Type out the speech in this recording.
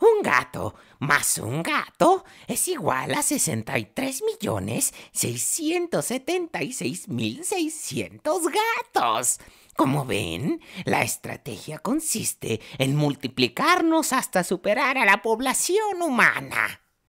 Un gato más un gato es igual a 63.676.600 gatos. Como ven, la estrategia consiste en multiplicarnos hasta superar a la población humana.